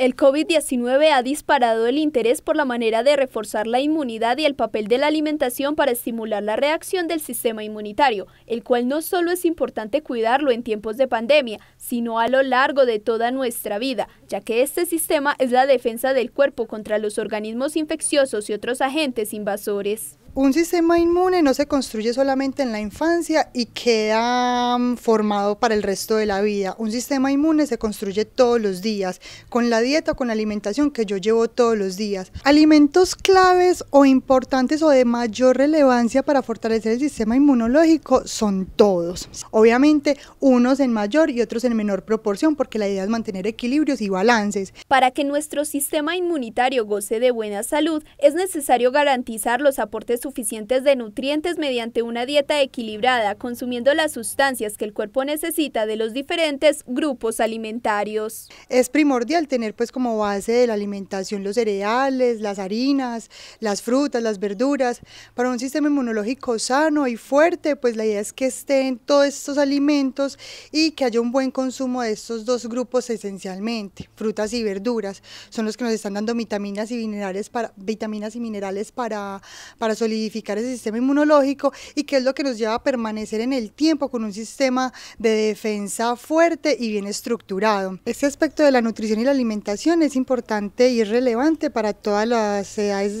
El COVID-19 ha disparado el interés por la manera de reforzar la inmunidad y el papel de la alimentación para estimular la reacción del sistema inmunitario, el cual no solo es importante cuidarlo en tiempos de pandemia, sino a lo largo de toda nuestra vida, ya que este sistema es la defensa del cuerpo contra los organismos infecciosos y otros agentes invasores un sistema inmune no se construye solamente en la infancia y queda mm, formado para el resto de la vida. Un sistema inmune se construye todos los días, con la dieta, con la alimentación que yo llevo todos los días. Alimentos claves o importantes o de mayor relevancia para fortalecer el sistema inmunológico son todos. Obviamente, unos en mayor y otros en menor proporción, porque la idea es mantener equilibrios y balances. Para que nuestro sistema inmunitario goce de buena salud, es necesario garantizar los aportes suficientes de nutrientes mediante una dieta equilibrada, consumiendo las sustancias que el cuerpo necesita de los diferentes grupos alimentarios. Es primordial tener pues como base de la alimentación los cereales, las harinas, las frutas, las verduras. Para un sistema inmunológico sano y fuerte, pues la idea es que estén todos estos alimentos y que haya un buen consumo de estos dos grupos esencialmente, frutas y verduras. Son los que nos están dando vitaminas y minerales para vitaminas y minerales para para el ese sistema inmunológico y que es lo que nos lleva a permanecer en el tiempo con un sistema de defensa fuerte y bien estructurado. Este aspecto de la nutrición y la alimentación es importante y relevante para todas las edades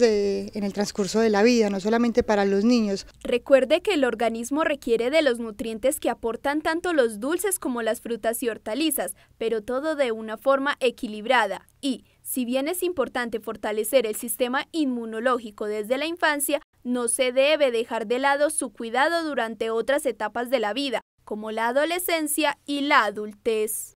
en el transcurso de la vida, no solamente para los niños. Recuerde que el organismo requiere de los nutrientes que aportan tanto los dulces como las frutas y hortalizas, pero todo de una forma equilibrada y si bien es importante fortalecer el sistema inmunológico desde la infancia, no se debe dejar de lado su cuidado durante otras etapas de la vida, como la adolescencia y la adultez.